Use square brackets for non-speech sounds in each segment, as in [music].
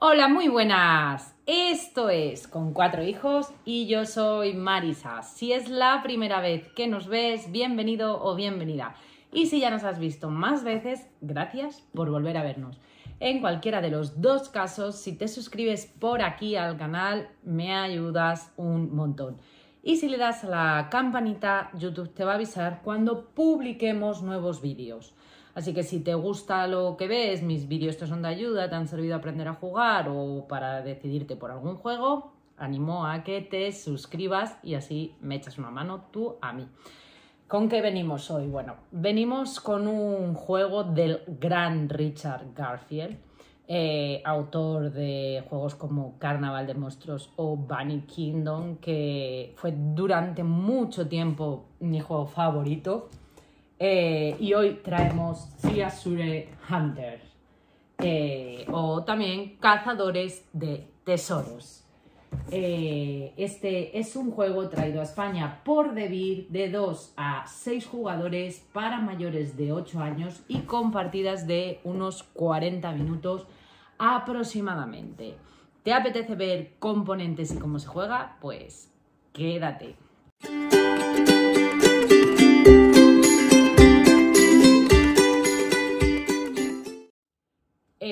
Hola, muy buenas. Esto es Con cuatro hijos y yo soy Marisa. Si es la primera vez que nos ves, bienvenido o bienvenida. Y si ya nos has visto más veces, gracias por volver a vernos. En cualquiera de los dos casos, si te suscribes por aquí al canal, me ayudas un montón. Y si le das a la campanita, YouTube te va a avisar cuando publiquemos nuevos vídeos. Así que si te gusta lo que ves, mis vídeos te son de ayuda, te han servido a aprender a jugar o para decidirte por algún juego, animo a que te suscribas y así me echas una mano tú a mí. ¿Con qué venimos hoy? Bueno, venimos con un juego del gran Richard Garfield, eh, autor de juegos como Carnaval de Monstruos o Bunny Kingdom, que fue durante mucho tiempo mi juego favorito. Eh, y hoy traemos Siasure Hunter, eh, o también Cazadores de Tesoros. Eh, este es un juego traído a España por Debir de 2 a 6 jugadores para mayores de 8 años y con partidas de unos 40 minutos aproximadamente. ¿Te apetece ver componentes y cómo se juega? Pues quédate.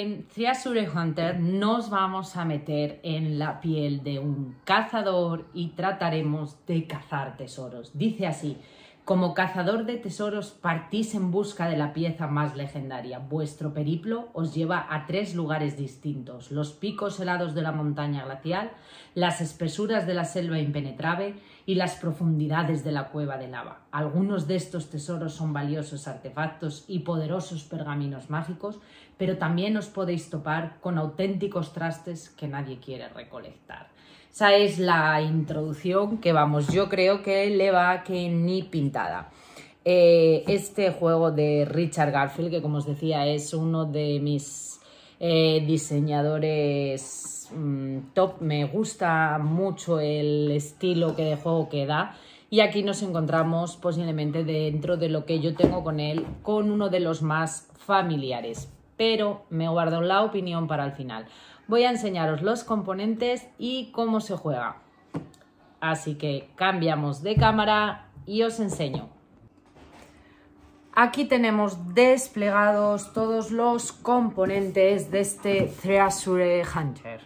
en Triasure Hunter nos vamos a meter en la piel de un cazador y trataremos de cazar tesoros. Dice así, como cazador de tesoros partís en busca de la pieza más legendaria. Vuestro periplo os lleva a tres lugares distintos, los picos helados de la montaña glacial, las espesuras de la selva impenetrable y las profundidades de la cueva de lava. Algunos de estos tesoros son valiosos artefactos y poderosos pergaminos mágicos, pero también os podéis topar con auténticos trastes que nadie quiere recolectar. Esa es la introducción que vamos, yo creo que le va que ni pintada. Eh, este juego de Richard Garfield, que como os decía es uno de mis eh, diseñadores mm, top, me gusta mucho el estilo que de juego queda da. Y aquí nos encontramos posiblemente dentro de lo que yo tengo con él, con uno de los más familiares. Pero me guardo la opinión para el final voy a enseñaros los componentes y cómo se juega. Así que cambiamos de cámara y os enseño. Aquí tenemos desplegados todos los componentes de este Treasure Hunter.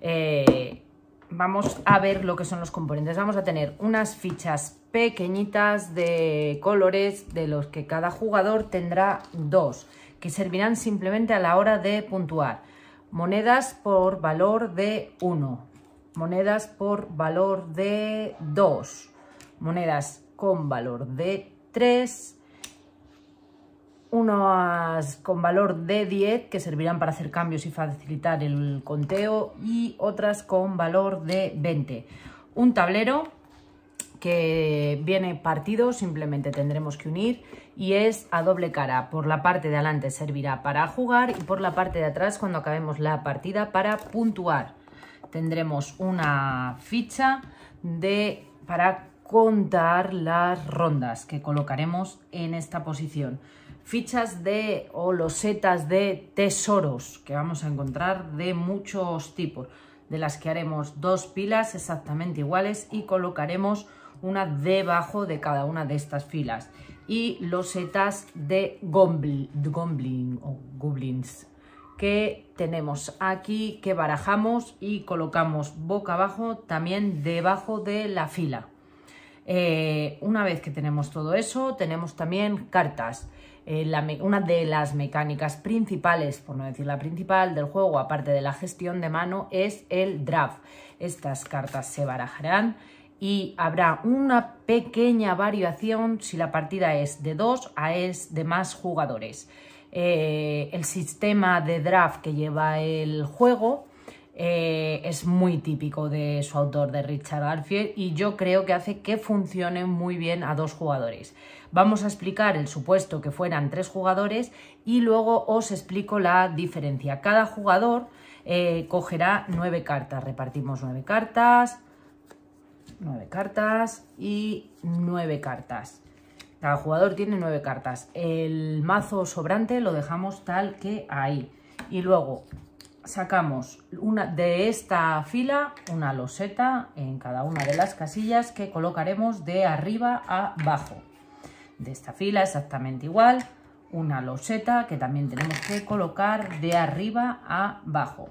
Eh, vamos a ver lo que son los componentes. Vamos a tener unas fichas pequeñitas de colores de los que cada jugador tendrá dos, que servirán simplemente a la hora de puntuar monedas por valor de 1, monedas por valor de 2, monedas con valor de 3, unas con valor de 10 que servirán para hacer cambios y facilitar el conteo y otras con valor de 20. Un tablero que viene partido, simplemente tendremos que unir y es a doble cara. Por la parte de adelante servirá para jugar y por la parte de atrás cuando acabemos la partida para puntuar. Tendremos una ficha de para contar las rondas que colocaremos en esta posición. Fichas de o losetas de tesoros que vamos a encontrar de muchos tipos, de las que haremos dos pilas exactamente iguales y colocaremos una debajo de cada una de estas filas. Y losetas de goblin, o goblins que tenemos aquí, que barajamos y colocamos boca abajo también debajo de la fila. Eh, una vez que tenemos todo eso, tenemos también cartas. Eh, una de las mecánicas principales, por no decir la principal, del juego, aparte de la gestión de mano, es el draft. Estas cartas se barajarán y habrá una pequeña variación si la partida es de 2 a es de más jugadores. Eh, el sistema de draft que lleva el juego eh, es muy típico de su autor, de Richard Garfield, y yo creo que hace que funcione muy bien a dos jugadores. Vamos a explicar el supuesto que fueran tres jugadores y luego os explico la diferencia. Cada jugador eh, cogerá nueve cartas, repartimos nueve cartas, nueve cartas y nueve cartas. Cada jugador tiene nueve cartas. El mazo sobrante lo dejamos tal que ahí. Y luego sacamos una de esta fila una loseta en cada una de las casillas que colocaremos de arriba a abajo. De esta fila exactamente igual, una loseta que también tenemos que colocar de arriba a abajo.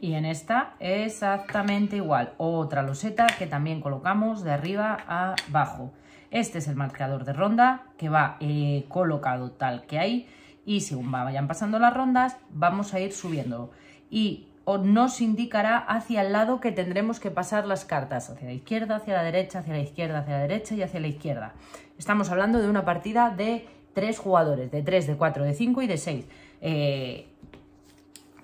Y en esta exactamente igual, otra loseta que también colocamos de arriba a abajo. Este es el marcador de ronda que va eh, colocado tal que hay y según vayan pasando las rondas vamos a ir subiendo y nos indicará hacia el lado que tendremos que pasar las cartas, hacia la izquierda, hacia la derecha, hacia la izquierda, hacia la derecha y hacia la izquierda. Estamos hablando de una partida de tres jugadores, de tres, de cuatro, de cinco y de seis. Eh,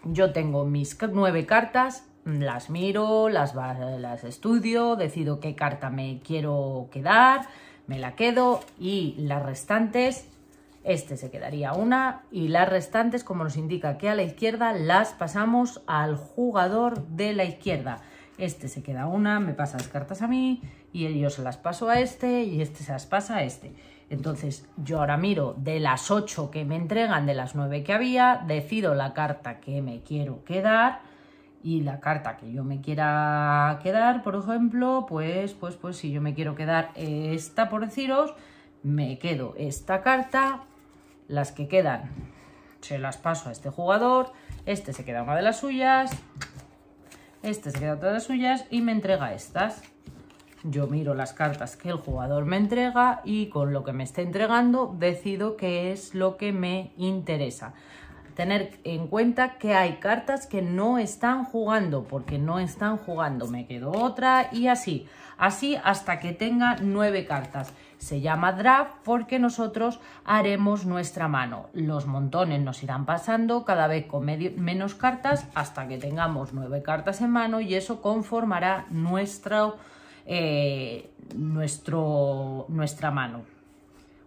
yo tengo mis nueve cartas, mm, las miro, las, las estudio, decido qué carta me quiero quedar, me la quedo y las restantes, este se quedaría una y las restantes, como nos indica que a la izquierda, las pasamos al jugador de la izquierda. Este se queda una, me pasa las cartas a mí y yo se las paso a este y este se las pasa a este. Entonces yo ahora miro de las 8 que me entregan, de las 9 que había, decido la carta que me quiero quedar y la carta que yo me quiera quedar, por ejemplo, pues, pues, pues si yo me quiero quedar esta, por deciros, me quedo esta carta, las que quedan se las paso a este jugador, este se queda una de las suyas, este se queda otra de las suyas y me entrega estas yo miro las cartas que el jugador me entrega y con lo que me está entregando decido qué es lo que me interesa. Tener en cuenta que hay cartas que no están jugando, porque no están jugando. Me quedo otra y así. Así hasta que tenga nueve cartas. Se llama draft porque nosotros haremos nuestra mano. Los montones nos irán pasando cada vez con menos cartas hasta que tengamos nueve cartas en mano y eso conformará nuestro eh, nuestra mano.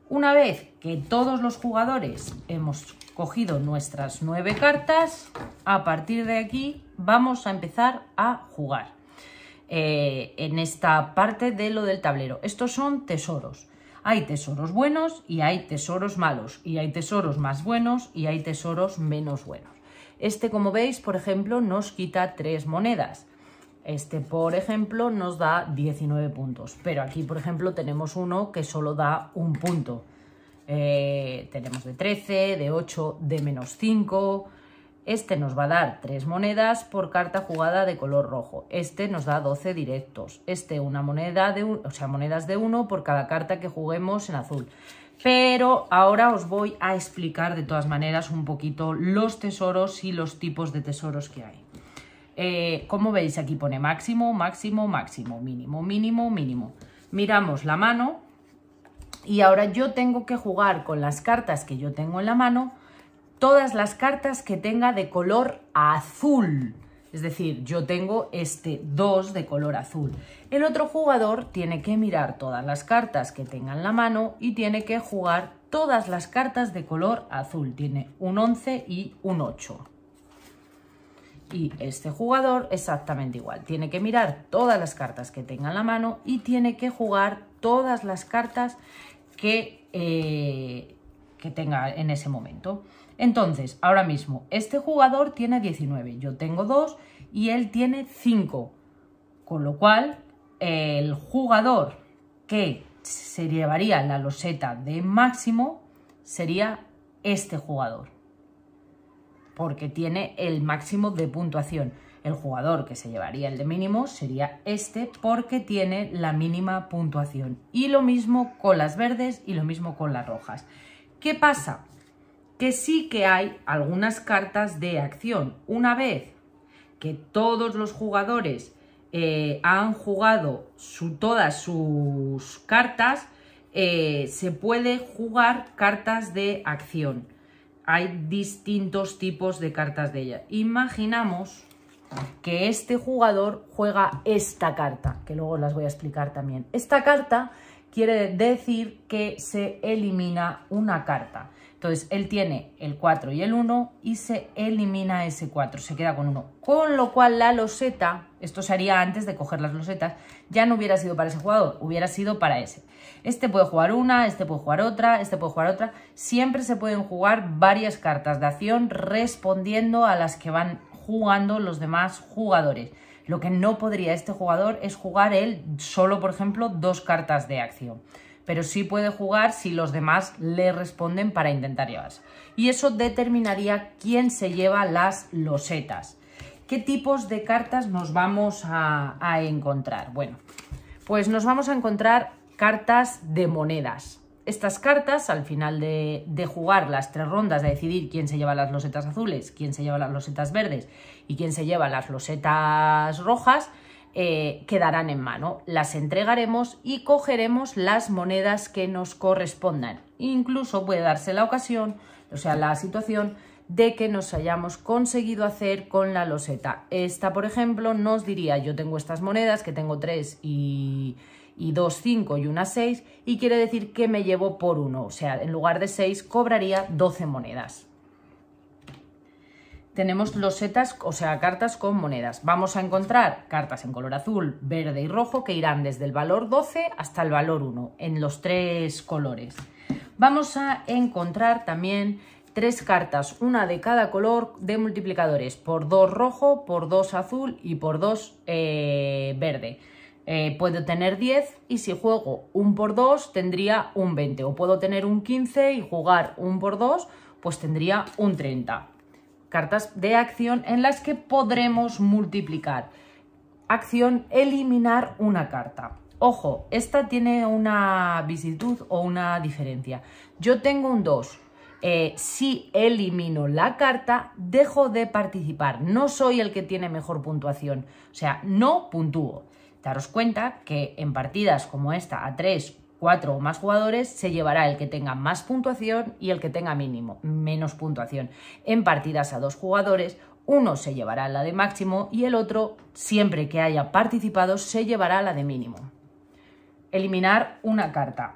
Una vez que todos los jugadores hemos cogido nuestras nueve cartas, a partir de aquí vamos a empezar a jugar. Eh, en esta parte de lo del tablero. Estos son tesoros. Hay tesoros buenos y hay tesoros malos. Y hay tesoros más buenos y hay tesoros menos buenos. Este, como veis, por ejemplo, nos quita tres monedas. Este, por ejemplo, nos da 19 puntos, pero aquí, por ejemplo, tenemos uno que solo da un punto. Eh, tenemos de 13, de 8, de menos 5. Este nos va a dar 3 monedas por carta jugada de color rojo. Este nos da 12 directos. Este una moneda de o sea, monedas de 1 por cada carta que juguemos en azul. Pero ahora os voy a explicar de todas maneras un poquito los tesoros y los tipos de tesoros que hay. Eh, como veis aquí pone máximo, máximo, máximo, mínimo, mínimo, mínimo. Miramos la mano y ahora yo tengo que jugar con las cartas que yo tengo en la mano, todas las cartas que tenga de color azul. Es decir, yo tengo este 2 de color azul. El otro jugador tiene que mirar todas las cartas que tenga en la mano y tiene que jugar todas las cartas de color azul. Tiene un 11 y un 8. Y este jugador exactamente igual. Tiene que mirar todas las cartas que tenga en la mano y tiene que jugar todas las cartas que, eh, que tenga en ese momento. Entonces, ahora mismo, este jugador tiene 19, yo tengo 2 y él tiene 5. Con lo cual, el jugador que se llevaría la loseta de máximo sería este jugador porque tiene el máximo de puntuación. El jugador que se llevaría el de mínimo sería este porque tiene la mínima puntuación. Y lo mismo con las verdes y lo mismo con las rojas. ¿Qué pasa? Que sí que hay algunas cartas de acción. Una vez que todos los jugadores eh, han jugado su, todas sus cartas, eh, se puede jugar cartas de acción hay distintos tipos de cartas de ella. Imaginamos que este jugador juega esta carta, que luego las voy a explicar también. Esta carta quiere decir que se elimina una carta. Entonces, él tiene el 4 y el 1 y se elimina ese 4, se queda con 1. Con lo cual, la loseta, esto se haría antes de coger las losetas, ya no hubiera sido para ese jugador, hubiera sido para ese. Este puede jugar una, este puede jugar otra, este puede jugar otra. Siempre se pueden jugar varias cartas de acción respondiendo a las que van jugando los demás jugadores. Lo que no podría este jugador es jugar él solo, por ejemplo, dos cartas de acción pero sí puede jugar si los demás le responden para intentar llevarse. Y eso determinaría quién se lleva las losetas. ¿Qué tipos de cartas nos vamos a, encontrar? Bueno, pues nos vamos a encontrar cartas de monedas. Estas cartas, al final de, jugar las tres rondas, de decidir quién se lleva las losetas azules, quién se lleva las losetas verdes y quién se lleva las losetas rojas, eh, quedarán en mano. Las entregaremos y cogeremos las monedas que nos correspondan. Incluso puede darse la ocasión, o sea, la situación de que nos hayamos conseguido hacer con la loseta. Esta, por ejemplo, nos diría, yo tengo estas monedas, que tengo 3 y, dos, 2, 5 y una 6, y quiere decir que me llevo por uno. O sea, en lugar de 6 cobraría 12 monedas tenemos los setas, o sea, cartas con monedas. Vamos a encontrar cartas en color azul, verde y rojo que irán desde el valor 12 hasta el valor 1, en los tres colores. Vamos a encontrar también tres cartas, una de cada color de multiplicadores, por 2 rojo, por 2 azul y por 2 eh, verde. Eh, puedo tener 10 y si juego un por 2 tendría un 20 o puedo tener un 15 y jugar un por 2 pues tendría un 30 cartas de acción en las que podremos multiplicar. Acción, eliminar una carta. Ojo, esta tiene una visitud o una diferencia. Yo tengo un 2. Eh, si elimino la carta, dejo de participar. No soy el que tiene mejor puntuación. O sea, no puntúo. Daros cuenta que en partidas como esta a 3 cuatro o más jugadores, se llevará el que tenga más puntuación y el que tenga mínimo, menos puntuación. En partidas a dos jugadores, uno se llevará la de máximo y el otro, siempre que haya participado, se llevará la de mínimo. Eliminar una carta.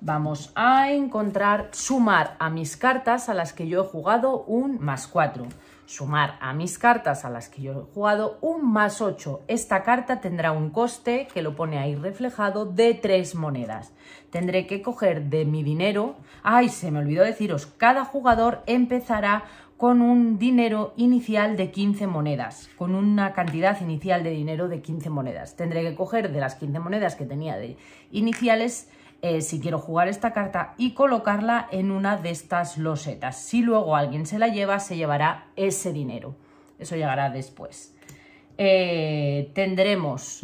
Vamos a encontrar, sumar a mis cartas a las que yo he jugado un más cuatro sumar a mis cartas a las que yo he jugado un más 8. Esta carta tendrá un coste, que lo pone ahí reflejado, de 3 monedas. Tendré que coger de mi dinero... ¡Ay, se me olvidó deciros! Cada jugador empezará con un dinero inicial de 15 monedas, con una cantidad inicial de dinero de 15 monedas. Tendré que coger de las 15 monedas que tenía de iniciales eh, si quiero jugar esta carta y colocarla en una de estas losetas. Si luego alguien se la lleva, se llevará ese dinero. Eso llegará después. Eh, tendremos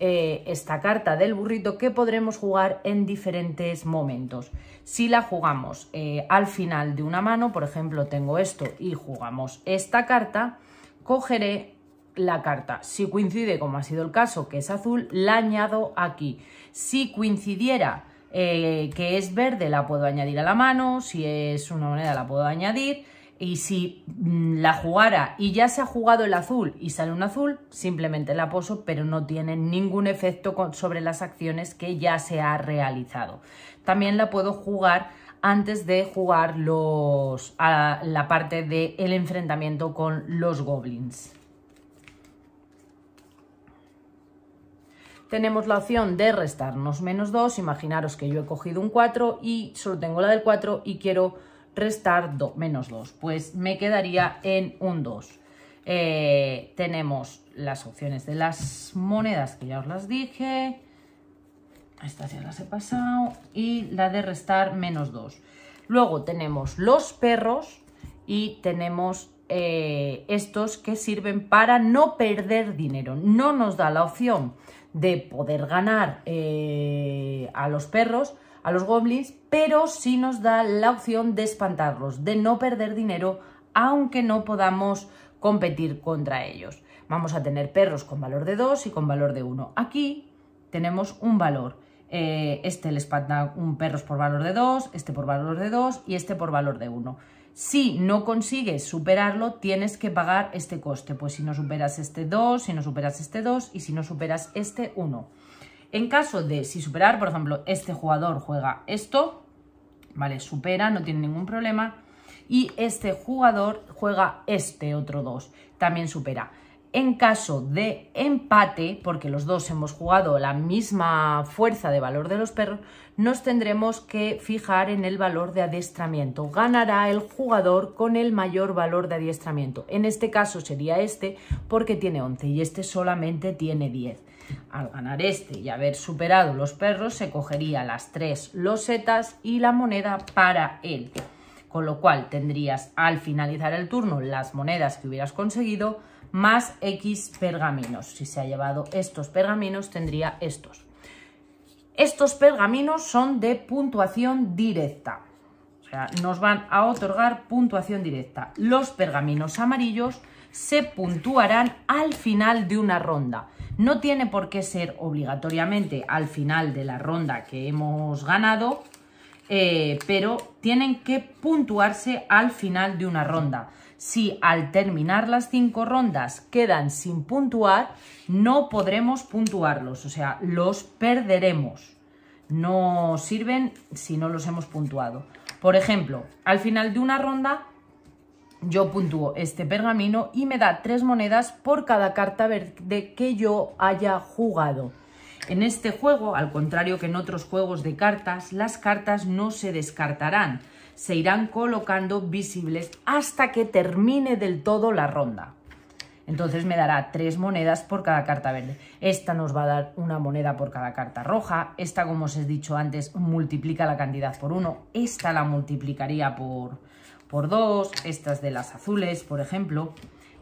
eh, esta carta del burrito que podremos jugar en diferentes momentos. Si la jugamos al final de una mano, por ejemplo, tengo esto y jugamos esta carta, cogeré la carta. Si coincide, como ha sido el caso, que es azul, la añado aquí. Si coincidiera eh, que es verde la puedo añadir a la mano, si es una moneda la puedo añadir y si mm, la jugara y ya se ha jugado el azul y sale un azul, simplemente la poso, pero no tiene ningún efecto sobre las acciones que ya se ha realizado. También la puedo jugar antes de jugar los, a la parte del enfrentamiento con los goblins. tenemos la opción de restarnos menos 2, imaginaros que yo he cogido un 4 y solo tengo la del 4 y quiero restar menos 2, pues me quedaría en un 2. Eh, tenemos las opciones de las monedas que ya os las dije, estas ya las he pasado, y la de restar menos 2. Luego tenemos los perros y tenemos eh, estos que sirven para no perder dinero, no nos da la opción de poder ganar eh, a los perros, a los goblins, pero sí nos da la opción de espantarlos, de no perder dinero, aunque no podamos competir contra ellos. Vamos a tener perros con valor de 2 y con valor de 1. Aquí tenemos un valor. Eh, este le espanta un perro por valor de 2, este por valor de 2 y este por valor de 1. Si no consigues superarlo, tienes que pagar este coste. Pues si no superas este 2, si no superas este 2 y si no superas este 1. En caso de si superar, por ejemplo, este jugador juega esto, ¿vale? Supera, no tiene ningún problema. Y este jugador juega este otro 2, también supera. En caso de empate, porque los dos hemos jugado la misma fuerza de valor de los perros, nos tendremos que fijar en el valor de adiestramiento. Ganará el jugador con el mayor valor de adiestramiento. En este caso sería este porque tiene 11 y este solamente tiene 10. Al ganar este y haber superado los perros, se cogería las tres losetas y la moneda para él. Con lo cual tendrías al finalizar el turno las monedas que hubieras conseguido más X pergaminos. Si se ha llevado estos pergaminos, tendría estos. Estos pergaminos son de puntuación directa. O sea, nos van a otorgar puntuación directa. Los pergaminos amarillos se puntuarán al final de una ronda. No tiene por qué ser obligatoriamente al final de la ronda que hemos ganado, eh, pero tienen que puntuarse al final de una ronda. Si al terminar las cinco rondas quedan sin puntuar, no podremos puntuarlos, o sea, los perderemos. No sirven si no los hemos puntuado. Por ejemplo, al final de una ronda yo puntúo este pergamino y me da tres monedas por cada carta verde que yo haya jugado. En este juego, al contrario que en otros juegos de cartas, las cartas no se descartarán, se irán colocando visibles hasta que termine del todo la ronda. Entonces me dará tres monedas por cada carta verde. Esta nos va a dar una moneda por cada carta roja. Esta, como os he dicho antes, multiplica la cantidad por uno. Esta la multiplicaría por, por dos. Estas de las azules, por ejemplo.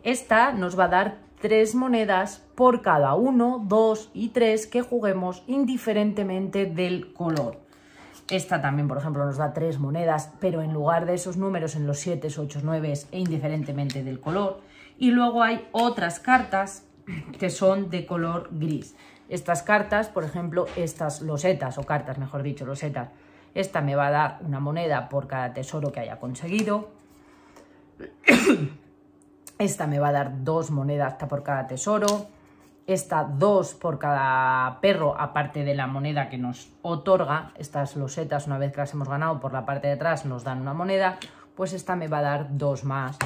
Esta nos va a dar tres monedas por cada uno, dos y tres que juguemos indiferentemente del color. Esta también, por ejemplo, nos da tres monedas, pero en lugar de esos números en los 7, 8, 9 e indiferentemente del color. Y luego hay otras cartas que son de color gris. Estas cartas, por ejemplo, estas losetas, o cartas, mejor dicho, losetas. Esta me va a dar una moneda por cada tesoro que haya conseguido. [coughs] Esta me va a dar dos monedas por cada tesoro. Esta dos por cada perro, aparte de la moneda que nos otorga. Estas losetas, una vez que las hemos ganado, por la parte de atrás nos dan una moneda. Pues esta me va a dar dos más.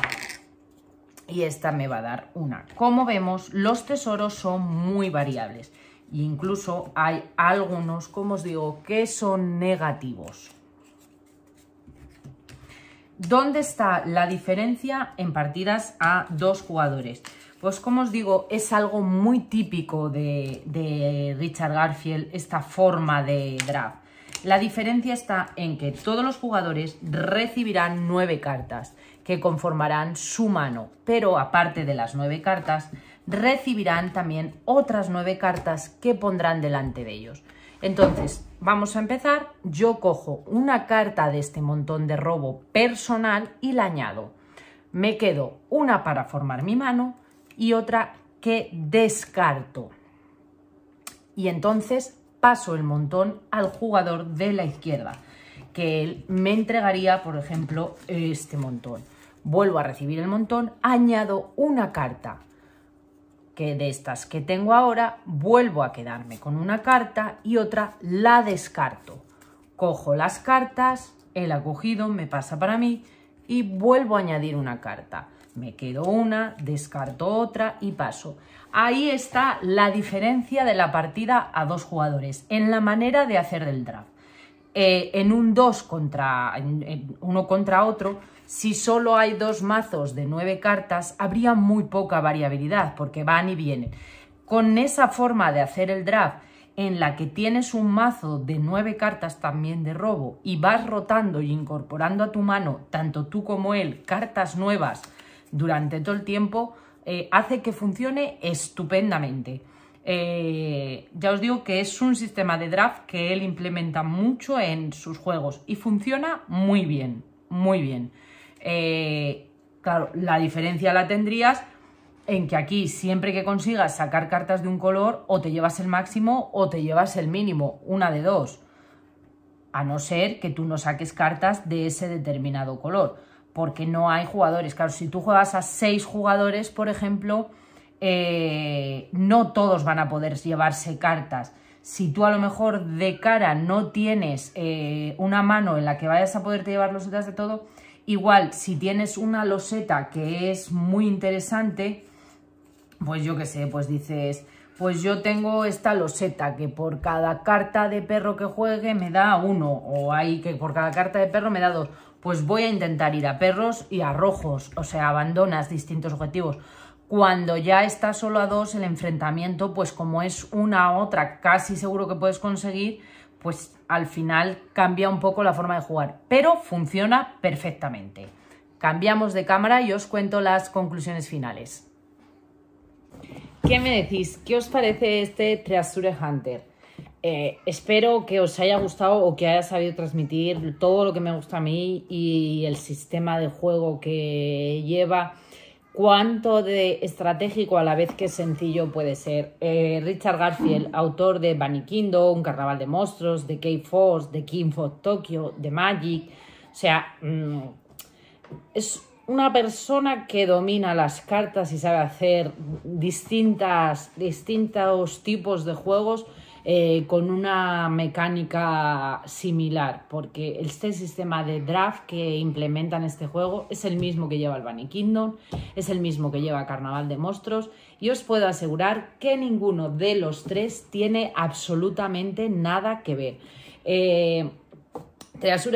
Y esta me va a dar una. Como vemos, los tesoros son muy variables. E incluso hay algunos, como os digo, que son negativos. ¿Dónde está la diferencia en partidas a dos jugadores? Pues como os digo, es algo muy típico de, Richard Garfield, esta forma de draft. La diferencia está en que todos los jugadores recibirán nueve cartas que conformarán su mano, pero aparte de las nueve cartas, recibirán también otras nueve cartas que pondrán delante de ellos. Entonces, vamos a empezar. Yo cojo una carta de este montón de robo personal y la añado. Me quedo una para formar mi mano, y otra que descarto. Y entonces paso el montón al jugador de la izquierda, que él me entregaría, por ejemplo, este montón. Vuelvo a recibir el montón, añado una carta que de estas que tengo ahora, vuelvo a quedarme con una carta y otra la descarto. Cojo las cartas, el acogido me pasa para mí y vuelvo a añadir una carta me quedo una, descarto otra y paso. Ahí está la diferencia de la partida a dos jugadores, en la manera de hacer el draft. Eh, en un 2 contra uno contra otro, si solo hay dos mazos de nueve cartas, habría muy poca variabilidad porque van y vienen. Con esa forma de hacer el draft, en la que tienes un mazo de nueve cartas también de robo y vas rotando y incorporando a tu mano, tanto tú como él, cartas nuevas durante todo el tiempo eh, hace que funcione estupendamente. Eh, ya os digo que es un sistema de draft que él implementa mucho en sus juegos y funciona muy bien, muy bien. Eh, claro, la diferencia la tendrías en que aquí siempre que consigas sacar cartas de un color o te llevas el máximo o te llevas el mínimo, una de dos, a no ser que tú no saques cartas de ese determinado color porque no hay jugadores. Claro, si tú juegas a seis jugadores, por ejemplo, eh, no todos van a poder llevarse cartas. Si tú a lo mejor de cara no tienes eh, una mano en la que vayas a poderte llevar losetas de todo, igual si tienes una loseta que es muy interesante, pues yo qué sé, pues dices, pues yo tengo esta loseta que por cada carta de perro que juegue me da uno, o hay que por cada carta de perro me da dos, pues voy a intentar ir a perros y a rojos, o sea, abandonas distintos objetivos. Cuando ya estás solo a dos, el enfrentamiento, pues como es una otra, casi seguro que puedes conseguir, pues al final cambia un poco la forma de jugar, pero funciona perfectamente. Cambiamos de cámara y os cuento las conclusiones finales. ¿Qué me decís? ¿Qué os parece este Treasure Hunter? Eh, espero que os haya gustado o que haya sabido transmitir todo lo que me gusta a mí y el sistema de juego que lleva. Cuánto de estratégico a la vez que sencillo puede ser. Eh, Richard Garfield, autor de Bunny Kingdom, Un Carnaval de Monstruos, de K-Force, de King for Tokyo, de Magic. O sea, mm, es una persona que domina las cartas y sabe hacer distintas, distintos tipos de juegos eh, con una mecánica similar, porque este sistema de draft que implementan este juego es el mismo que lleva el Bunny Kingdom, es el mismo que lleva Carnaval de Monstruos, y os puedo asegurar que ninguno de los tres tiene absolutamente nada que ver. Eh,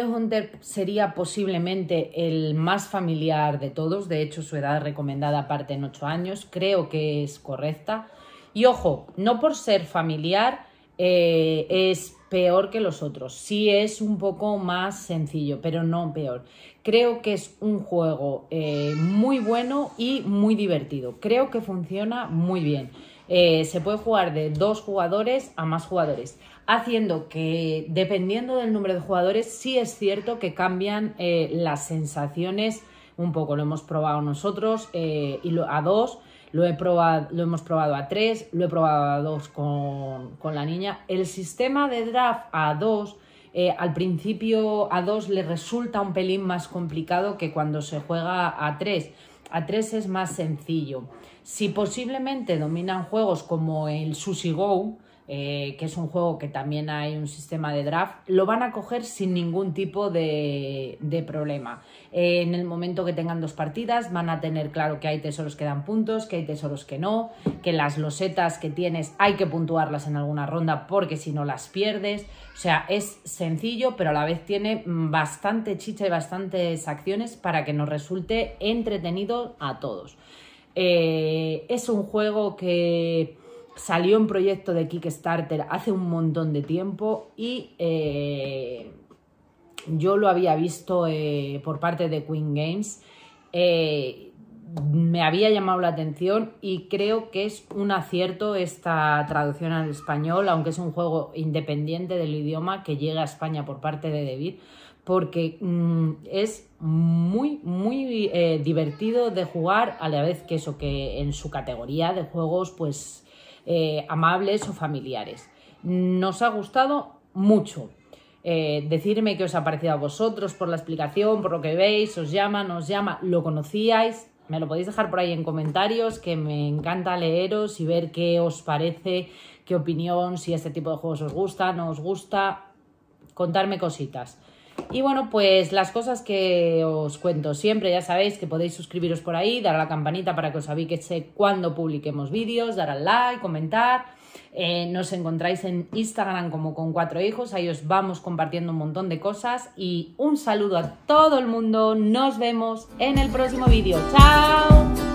Hunter sería posiblemente el más familiar de todos, de hecho su edad recomendada parte en 8 años, creo que es correcta. Y ojo, no por ser familiar eh, es peor que los otros. Sí es un poco más sencillo, pero no peor. Creo que es un juego eh, muy bueno y muy divertido. Creo que funciona muy bien. Eh, se puede jugar de dos jugadores a más jugadores, haciendo que, dependiendo del número de jugadores, sí es cierto que cambian las sensaciones un poco. Lo hemos probado nosotros y lo, a dos lo, he probado, hemos probado a 3, lo he probado a 2 con, la niña. El sistema de draft a 2, eh, al principio a 2 le resulta un pelín más complicado que cuando se juega a 3. A 3 es más sencillo. Si posiblemente dominan juegos como el Sushi Go, eh, que es un juego que también hay un sistema de draft, lo van a coger sin ningún tipo de, problema. Eh, en el momento que tengan dos partidas, van a tener claro que hay tesoros que dan puntos, que hay tesoros que no, que las losetas que tienes hay que puntuarlas en alguna ronda porque si no las pierdes. O sea, es sencillo, pero a la vez tiene bastante chicha y bastantes acciones para que nos resulte entretenido a todos. Eh, es un juego que salió un proyecto de Kickstarter hace un montón de tiempo y eh, yo lo había visto eh, por parte de Queen Games. Eh, me había llamado la atención y creo que es un acierto esta traducción al español, aunque es un juego independiente del idioma que llega a España por parte de David, porque mm, es muy, muy divertido de jugar, a la vez que eso, que en su categoría de juegos, pues eh, amables o familiares. Nos ha gustado mucho. Eh, decirme qué os ha parecido a vosotros por la explicación, por lo que veis, os llama, nos llama, lo conocíais, me lo podéis dejar por ahí en comentarios, que me encanta leeros y ver qué os parece, qué opinión, si este tipo de juegos os gusta, no os gusta, contarme cositas. Y bueno, pues las cosas que os cuento siempre, ya sabéis que podéis suscribiros por ahí, dar a la campanita para que os avise cuando publiquemos vídeos, dar al like, comentar. Eh, nos encontráis en Instagram como con cuatro hijos, ahí os vamos compartiendo un montón de cosas y un saludo a todo el mundo, nos vemos en el próximo vídeo, chao.